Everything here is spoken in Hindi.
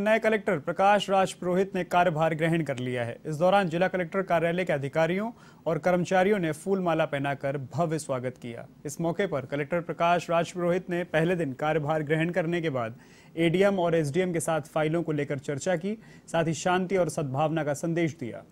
नए कलेक्टर प्रकाश राज पुरोहित ने कार्यभार ग्रहण कर लिया है इस दौरान जिला कलेक्टर कार्यालय के अधिकारियों और कर्मचारियों ने फूलमाला पहनाकर भव्य स्वागत किया इस मौके पर कलेक्टर प्रकाश राज पुरोहित ने पहले दिन कार्यभार ग्रहण करने के बाद एडीएम और एसडीएम के साथ फाइलों को लेकर चर्चा की साथ ही शांति और सद्भावना का संदेश दिया